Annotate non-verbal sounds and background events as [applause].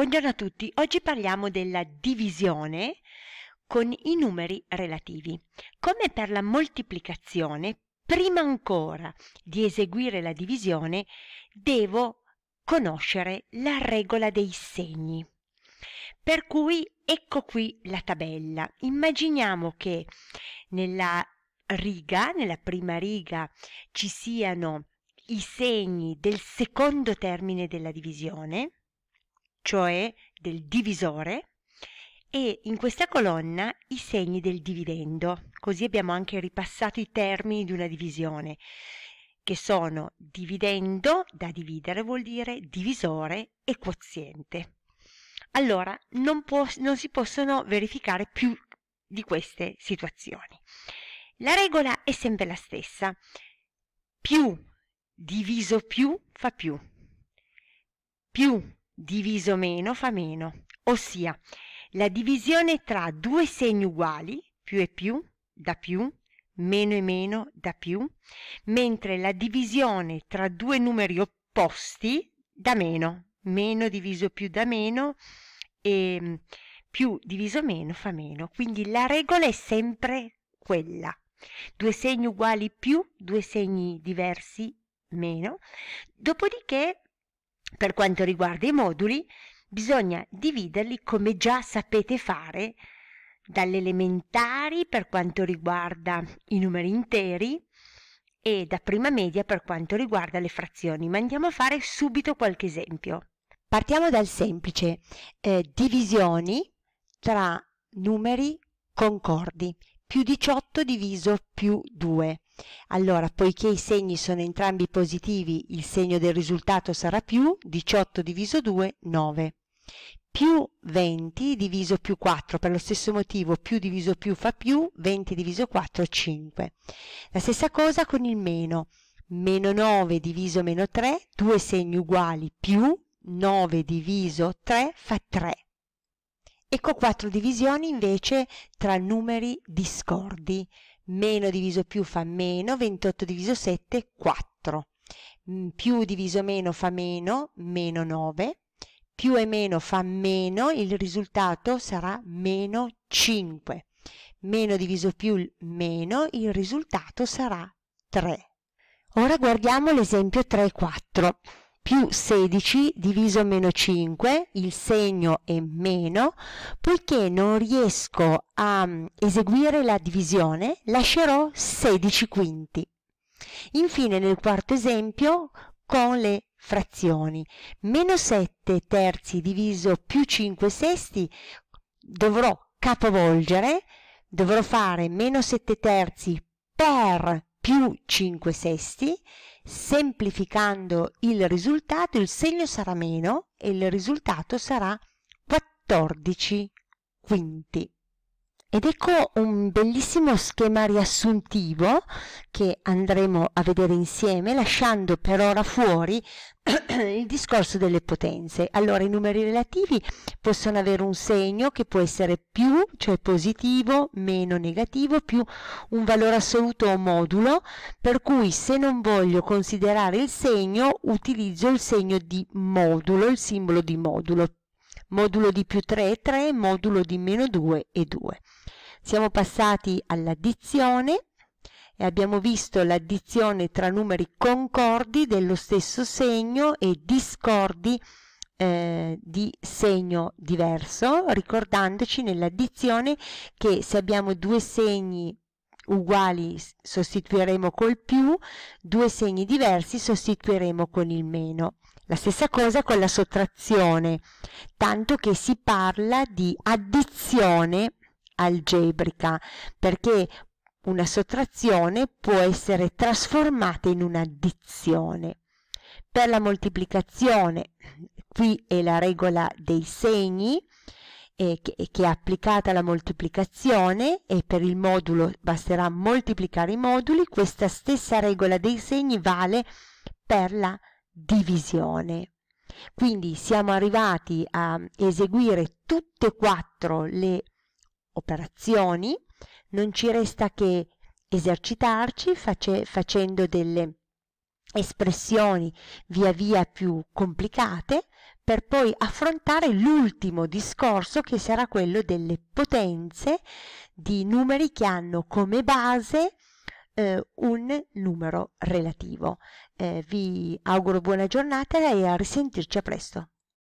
Buongiorno a tutti, oggi parliamo della divisione con i numeri relativi. Come per la moltiplicazione, prima ancora di eseguire la divisione, devo conoscere la regola dei segni. Per cui ecco qui la tabella. Immaginiamo che nella riga, nella prima riga, ci siano i segni del secondo termine della divisione cioè del divisore, e in questa colonna i segni del dividendo. Così abbiamo anche ripassato i termini di una divisione, che sono dividendo, da dividere vuol dire divisore e quoziente. Allora non, può, non si possono verificare più di queste situazioni. La regola è sempre la stessa. Più diviso più fa più. Più diviso meno fa meno, ossia la divisione tra due segni uguali, più e più, da più, meno e meno, da più, mentre la divisione tra due numeri opposti, da meno, meno diviso più da meno e ehm, più diviso meno fa meno. Quindi la regola è sempre quella. Due segni uguali più, due segni diversi meno. Dopodiché per quanto riguarda i moduli, bisogna dividerli come già sapete fare dalle elementari per quanto riguarda i numeri interi e da prima media per quanto riguarda le frazioni, ma andiamo a fare subito qualche esempio. Partiamo dal semplice, eh, divisioni tra numeri concordi, più 18 diviso più 2. Allora, poiché i segni sono entrambi positivi, il segno del risultato sarà più 18 diviso 2, 9 più 20 diviso più 4 per lo stesso motivo più diviso più fa più 20 diviso 4 5 la stessa cosa con il meno meno 9 diviso meno 3 due segni uguali più 9 diviso 3 fa 3 ecco quattro divisioni invece tra numeri discordi meno diviso più fa meno, 28 diviso 7, 4, mm, più diviso meno fa meno, meno 9, più e meno fa meno, il risultato sarà meno 5, meno diviso più meno, il risultato sarà 3. Ora guardiamo l'esempio 3 e 4 più 16 diviso meno 5, il segno è meno, poiché non riesco a mm, eseguire la divisione, lascerò 16 quinti. Infine nel quarto esempio con le frazioni, meno 7 terzi diviso più 5 sesti dovrò capovolgere, dovrò fare meno 7 terzi per più 5 sesti, semplificando il risultato il segno sarà meno e il risultato sarà 14 quinti. Ed ecco un bellissimo schema riassuntivo che andremo a vedere insieme, lasciando per ora fuori [clears throat] il discorso delle potenze. Allora i numeri relativi possono avere un segno che può essere più, cioè positivo, meno negativo, più un valore assoluto o modulo, per cui se non voglio considerare il segno utilizzo il segno di modulo, il simbolo di modulo, modulo di più 3 e 3, modulo di meno 2 e 2. Siamo passati all'addizione e abbiamo visto l'addizione tra numeri concordi dello stesso segno e discordi eh, di segno diverso, ricordandoci nell'addizione che se abbiamo due segni uguali sostituiremo col più, due segni diversi sostituiremo con il meno. La stessa cosa con la sottrazione, tanto che si parla di addizione algebrica, perché una sottrazione può essere trasformata in un'addizione. Per la moltiplicazione, qui è la regola dei segni, eh, che, che è applicata alla moltiplicazione e per il modulo basterà moltiplicare i moduli, questa stessa regola dei segni vale per la moltiplicazione divisione. Quindi siamo arrivati a eseguire tutte e quattro le operazioni, non ci resta che esercitarci face facendo delle espressioni via via più complicate per poi affrontare l'ultimo discorso che sarà quello delle potenze di numeri che hanno come base eh, un numero relativo. Eh, vi auguro buona giornata e a risentirci a presto.